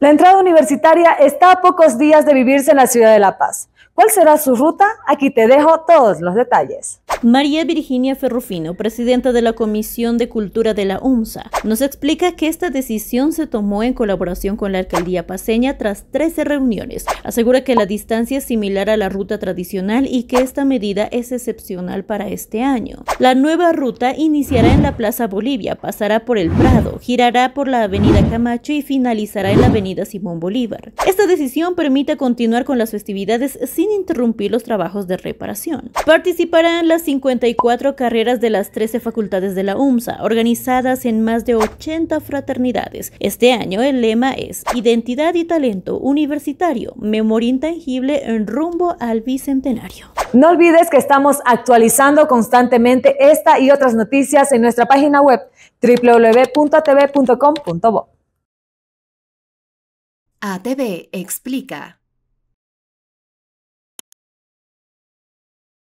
La entrada universitaria está a pocos días de vivirse en la ciudad de La Paz. ¿Cuál será su ruta? Aquí te dejo todos los detalles. María Virginia Ferrufino, presidenta de la Comisión de Cultura de la UNSA, nos explica que esta decisión se tomó en colaboración con la alcaldía paseña tras 13 reuniones. Asegura que la distancia es similar a la ruta tradicional y que esta medida es excepcional para este año. La nueva ruta iniciará en la Plaza Bolivia, pasará por el Prado, girará por la Avenida Camacho y finalizará en la Avenida Simón Bolívar. Esta decisión permite continuar con las festividades sin interrumpir los trabajos de reparación. Participarán las 54 carreras de las 13 facultades de la UMSA, organizadas en más de 80 fraternidades. Este año el lema es Identidad y Talento Universitario, Memoria Intangible en rumbo al Bicentenario. No olvides que estamos actualizando constantemente esta y otras noticias en nuestra página web www.atv.com.bo. ATV Explica.